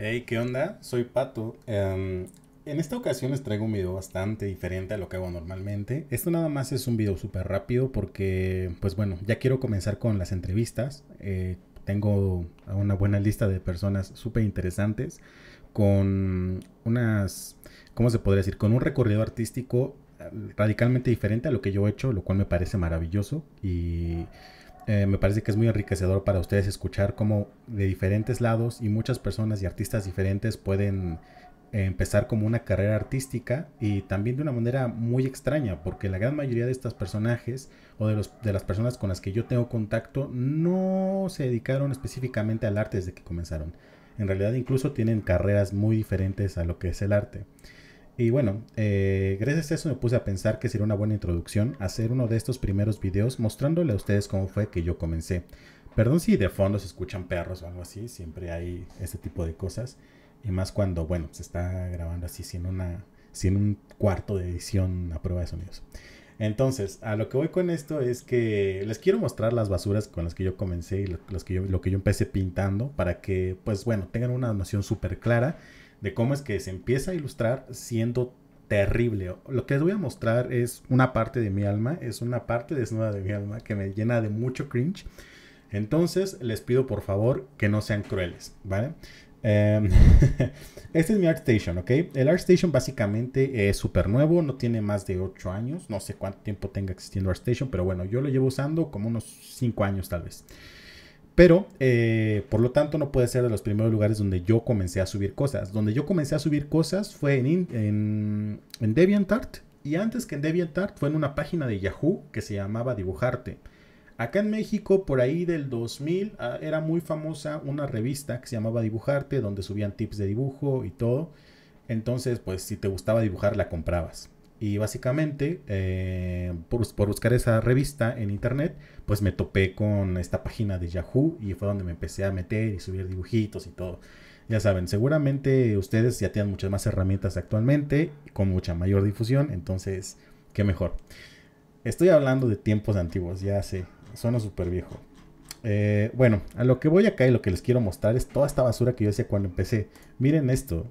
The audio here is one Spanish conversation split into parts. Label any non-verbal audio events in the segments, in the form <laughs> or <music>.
Hey, ¿qué onda? Soy Pato. Em, en esta ocasión les traigo un video bastante diferente a lo que hago normalmente. Esto nada más es un video súper rápido porque, pues bueno, ya quiero comenzar con las entrevistas. Eh, tengo una buena lista de personas súper interesantes con unas, ¿cómo se podría decir? Con un recorrido artístico eh, radicalmente diferente a lo que yo he hecho, lo cual me parece maravilloso y... Eh, me parece que es muy enriquecedor para ustedes escuchar cómo de diferentes lados y muchas personas y artistas diferentes pueden empezar como una carrera artística y también de una manera muy extraña, porque la gran mayoría de estos personajes o de, los, de las personas con las que yo tengo contacto no se dedicaron específicamente al arte desde que comenzaron. En realidad incluso tienen carreras muy diferentes a lo que es el arte. Y bueno, eh, gracias a eso me puse a pensar que sería una buena introducción hacer uno de estos primeros videos mostrándole a ustedes cómo fue que yo comencé. Perdón si de fondo se escuchan perros o algo así, siempre hay este tipo de cosas. Y más cuando, bueno, se está grabando así sin, una, sin un cuarto de edición a prueba de sonidos. Entonces, a lo que voy con esto es que les quiero mostrar las basuras con las que yo comencé y los que yo, lo que yo empecé pintando para que, pues bueno, tengan una noción súper clara de cómo es que se empieza a ilustrar siendo terrible. Lo que les voy a mostrar es una parte de mi alma, es una parte desnuda de mi alma que me llena de mucho cringe. Entonces les pido por favor que no sean crueles, ¿vale? Em, <laughs> este es mi ArtStation, ¿ok? El ArtStation básicamente es súper nuevo, no tiene más de 8 años, no sé cuánto tiempo tenga existiendo ArtStation, pero bueno, yo lo llevo usando como unos 5 años tal vez. Pero, eh, por lo tanto, no puede ser de los primeros lugares donde yo comencé a subir cosas. Donde yo comencé a subir cosas fue en, en, en DeviantArt. Y antes que en DeviantArt fue en una página de Yahoo que se llamaba Dibujarte. Acá en México, por ahí del 2000, ah, era muy famosa una revista que se llamaba Dibujarte, donde subían tips de dibujo y todo. Entonces, pues si te gustaba dibujar, la comprabas. Y básicamente, eh, por, buscar esa revista en internet, pues me topé con esta página de Yahoo y fue donde me empecé a meter y subir dibujitos y todo. Ya saben, seguramente ustedes ya tienen muchas más herramientas actualmente, con mucha mayor difusión, entonces, qué mejor. Estoy hablando de tiempos antiguos, ya sé, suena súper viejo. Eh, bueno, a lo que voy acá y lo que les quiero mostrar es toda esta basura que yo hacía cuando empecé. Miren esto,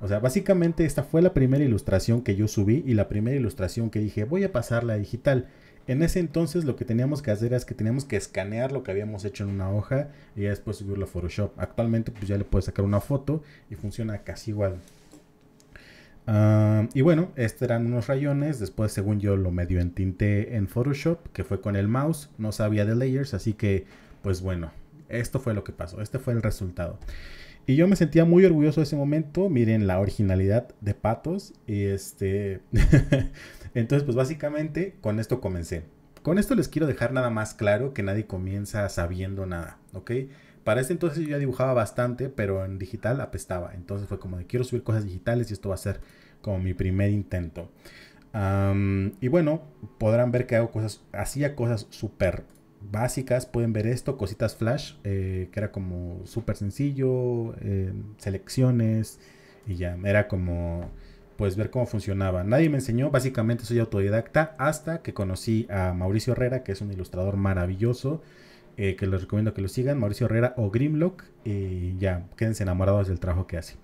o sea, básicamente esta fue la primera ilustración que yo subí y la primera ilustración que dije voy a pasarla a digital. En ese entonces lo que teníamos que hacer es que teníamos que escanear lo que habíamos hecho en una hoja y después subirlo a Photoshop. Actualmente pues ya le puedes sacar una foto y funciona casi igual. Ah, y bueno, estos eran unos rayones. Después, según yo, lo medio entinté en Photoshop, que fue con el mouse. No sabía de layers, así que, pues bueno, esto fue lo que pasó. Este fue el resultado. Y yo me sentía muy orgulloso de ese momento. Miren la originalidad de Patos. Y este. <laughs> Entonces, pues básicamente con esto comencé. Con esto les quiero dejar nada más claro que nadie comienza sabiendo nada, ¿ok? Para ese entonces yo ya dibujaba bastante, pero en digital apestaba. Entonces fue como de quiero subir cosas digitales y esto va a ser como mi primer intento. y bueno, podrán ver que hago cosas, hacía cosas súper básicas pueden ver esto, cositas flash, eh, que era como súper sencillo, eh, selecciones y ya, era como pues ver cómo funcionaba. Nadie me enseñó, básicamente soy autodidacta hasta que conocí a Mauricio Herrera, que es un ilustrador maravilloso, eh, que les recomiendo que lo sigan, Mauricio Herrera o Grimlock, y ya, quédense enamorados del trabajo que hace.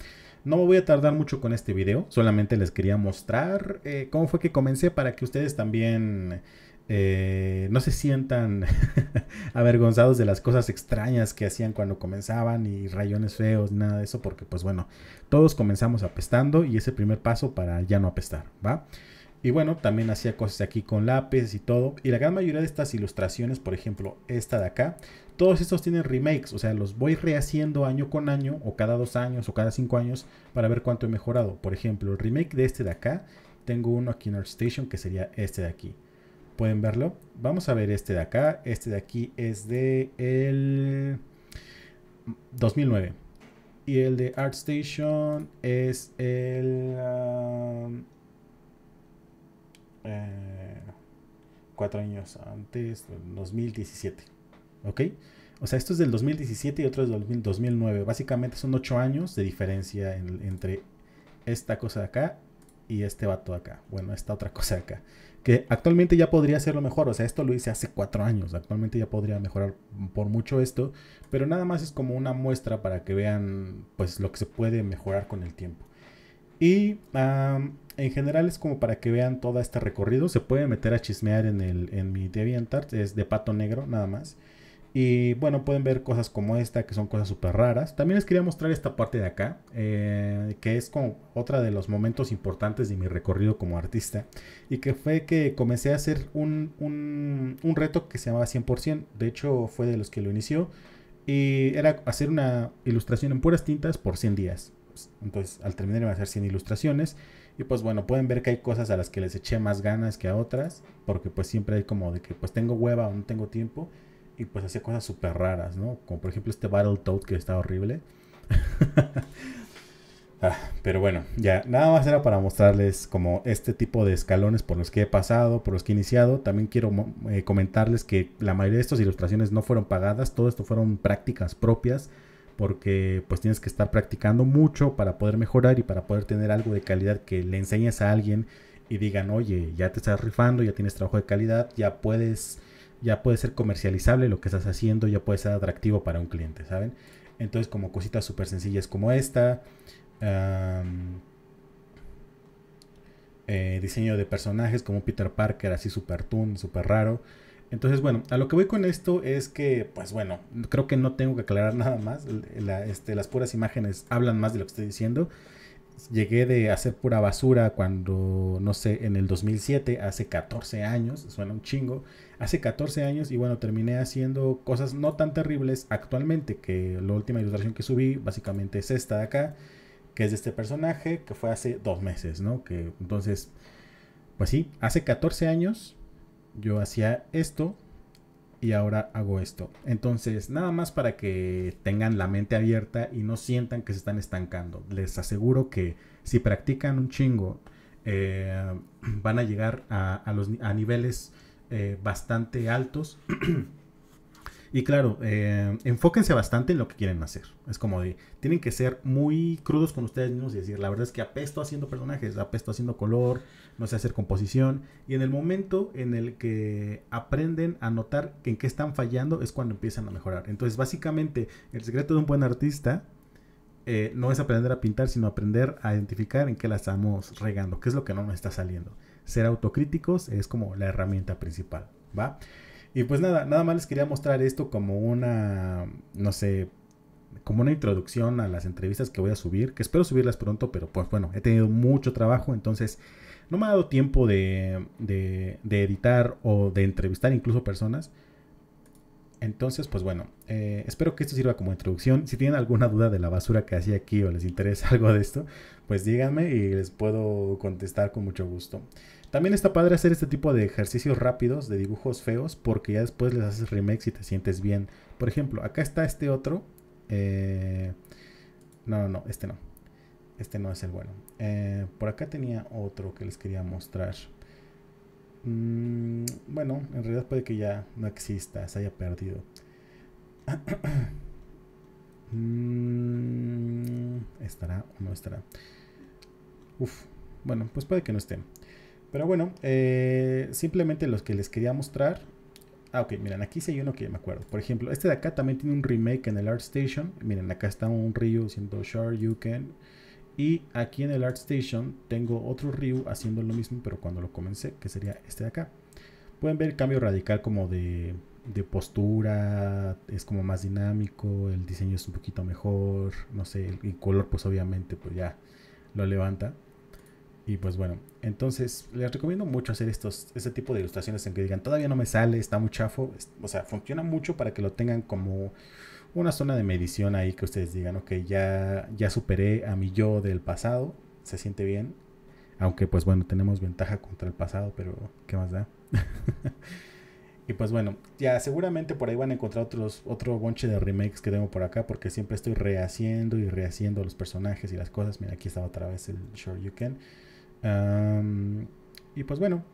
No me voy a tardar mucho con este video, solamente les quería mostrar cómo fue que comencé para que ustedes también eh, no se sientan <laughs> avergonzados de las cosas extrañas que hacían cuando comenzaban y rayones feos, nada de eso, porque pues bueno, todos comenzamos apestando y es el primer paso para ya no apestar, ¿va? Y bueno, también hacía cosas aquí con lápices y todo. Y la gran mayoría de estas ilustraciones, por ejemplo, esta de acá, todos estos tienen remakes, o sea, los voy rehaciendo año con año, o cada dos años, o cada cinco años, para ver cuánto he mejorado. Por ejemplo, el remake de este de acá, tengo uno aquí en ArtStation que sería este de aquí pueden verlo. Vamos a ver este de acá. Este de aquí es de el 2009. Y el de ArtStation es el um, eh, cuatro años antes, 2017. ¿Ok? O sea, esto es del 2017 y otro es del 2009. Básicamente son ocho años de diferencia entre esta cosa de acá y este vato de acá. Bueno, esta otra <laughs> cosa de acá que actualmente ya podría lo mejor. O sea, esto lo hice hace cuatro años. Actualmente ya podría mejorar por mucho esto. Pero nada más es como una muestra para que vean pues lo que se puede mejorar con el tiempo. Y en general es como para que vean todo este recorrido. Se puede meter a chismear en, el, en mi DeviantArt. Es de pato negro nada más. Y bueno, pueden ver cosas como esta, que son cosas súper raras. También les quería mostrar esta parte de acá, eh, que es como otra de los momentos importantes de mi recorrido como artista. Y que fue que comencé a hacer un, un reto que se llamaba 100%. De hecho, fue de los que lo inició. Y era hacer una ilustración en puras tintas por 100 días. Entonces, al terminar iba a hacer 100 ilustraciones. Y pues bueno, pueden ver que hay cosas a las que les eché más ganas que a otras. Porque pues siempre hay como de que pues tengo hueva o no tengo tiempo y pues hacía cosas súper raras, ¿no? Como por ejemplo este Battletoad que está horrible. <laughs> Ah, pero bueno, ya, nada más era para mostrarles como este tipo de escalones por los que he pasado, por los que he iniciado. También quiero eh, comentarles que la mayoría de estas ilustraciones no fueron pagadas, todo esto fueron prácticas propias, porque pues tienes que estar practicando mucho para poder mejorar y para poder tener algo de calidad que le enseñes a alguien y digan, oye, ya te estás rifando, ya tienes trabajo de calidad, ya puedes ya puede ser comercializable lo que estás haciendo, ya puede ser atractivo para un cliente, ¿saben? Entonces, como cositas súper sencillas como esta, eh, diseño de personajes como Peter Parker, así súper tun, súper raro. Entonces, bueno, a lo que voy con esto es que, pues bueno, creo que no tengo que aclarar <laughs> nada más. Este, las puras imágenes hablan más de lo que estoy diciendo. Llegué de hacer pura basura cuando, no sé, en el 2007, hace 14 años, suena un chingo hace 14 años y bueno, terminé haciendo cosas no tan terribles actualmente, que la última ilustración que subí básicamente es esta de acá, que es de este personaje, que fue hace dos meses, ¿no? Que entonces, pues sí, hace 14 años yo hacía esto y ahora hago esto. Entonces, nada más para que tengan la mente abierta y no sientan que se están estancando. Les aseguro que si practican un chingo, eh, <clears throat> van a llegar a, los, a niveles eh, bastante altos. <clears throat> Y claro, eh, enfóquense bastante en lo que quieren hacer. Es como de, tienen que ser muy crudos con ustedes mismos y decir, la verdad es que apesto haciendo personajes, apesto haciendo color, no sé hacer composición. Y en el momento en el que aprenden a notar en qué están fallando es cuando empiezan a mejorar. Entonces, básicamente, el secreto de un buen artista eh, no es aprender a pintar, sino aprender a identificar en qué la estamos regando, qué es lo que no nos está saliendo ser autocríticos es como la herramienta principal, ¿va? Y pues nada, nada más les quería mostrar esto como una, no sé, como una introducción a las entrevistas que voy a subir, que espero subirlas pronto, pero pues bueno, he tenido mucho trabajo, entonces no me ha dado tiempo de, de editar o de entrevistar incluso personas. Entonces, pues bueno, eh, espero que esto sirva como introducción. Si tienen alguna duda de la basura que hacía aquí o les interesa <laughs> algo de esto, pues díganme y les puedo contestar con mucho gusto. También está padre hacer este tipo de ejercicios rápidos de dibujos feos porque ya después les haces remix y te sientes bien. Por ejemplo, acá está este otro. Eh, no, no, no, este no. Este no es el bueno. Eh, por acá tenía otro que les quería mostrar. Mm, bueno, en realidad puede que ya no exista, se haya perdido. <coughs> Mm, ¿Estará o no estará? Uf, bueno, pues puede que no esté. Pero bueno, eh, simplemente los que les quería mostrar. Ah, ok, miren, aquí sí hay uno que me acuerdo. Por ejemplo, este de acá también tiene un remake en el Station. Miren, acá está un río siendo Sure You Can. Y aquí en el art station tengo otro Ryu haciendo lo mismo, pero cuando lo comencé, que sería este de acá. Pueden ver el cambio radical como de, postura, es como más dinámico, el diseño es un poquito mejor, no sé, el, color pues obviamente pues ya lo levanta. Y pues bueno, entonces les recomiendo mucho hacer estos, este tipo de ilustraciones en que digan, todavía no me sale, está muy chafo. O sea, funciona mucho para que lo tengan como una zona de medición ahí que ustedes digan, ok, ya, ya superé a mi yo del pasado, se siente bien. Aunque pues bueno, tenemos ventaja contra el pasado, pero ¿qué más da? <laughs> y pues bueno, ya seguramente por ahí van a encontrar otros, otro bonche de remakes que tengo por acá, porque siempre estoy rehaciendo y rehaciendo los personajes y las cosas. Mira, aquí estaba otra vez el Sure You Can. y pues bueno,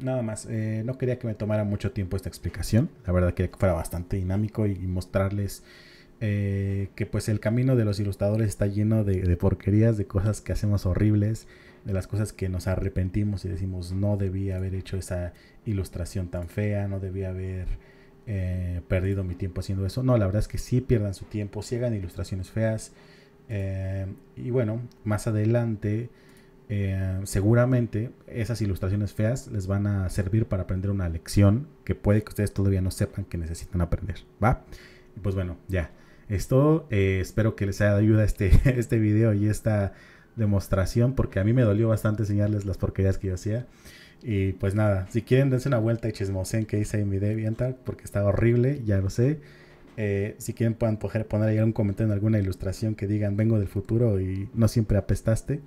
nada más. Eh, no quería que me tomara mucho tiempo esta explicación. La verdad quería que fuera bastante dinámico y, mostrarles eh, que pues el camino de los ilustradores está lleno de, porquerías, de cosas que hacemos horribles, de las cosas que nos arrepentimos y decimos no debía haber hecho esa ilustración tan fea, no debía haber eh, perdido mi tiempo haciendo eso. No, la verdad es que sí pierdan su tiempo, si hagan ilustraciones feas. y bueno, más adelante eh, seguramente esas ilustraciones feas les van a servir para aprender una lección que puede que ustedes todavía no sepan que necesitan aprender, ¿va? Pues bueno, ya. Es todo. Eh, espero que les haya ayuda este, <laughs> este video y esta demostración porque a mí me dolió bastante enseñarles las porquerías que yo hacía. Y pues nada, si quieren dense una vuelta y chismosen que hice en mi DeviantArt porque estaba horrible, ya lo sé. Eh, si quieren puedan poner, ahí algún comentario en alguna ilustración que digan vengo del futuro y no siempre apestaste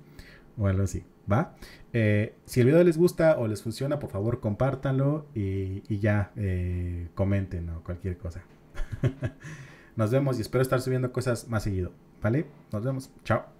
o algo así, ¿va? Eh, si el video les gusta o les funciona, por favor compártanlo y, ya eh, comenten o cualquier cosa. <laughs> Nos vemos y espero estar subiendo cosas más seguido, ¿vale? Nos vemos, chao.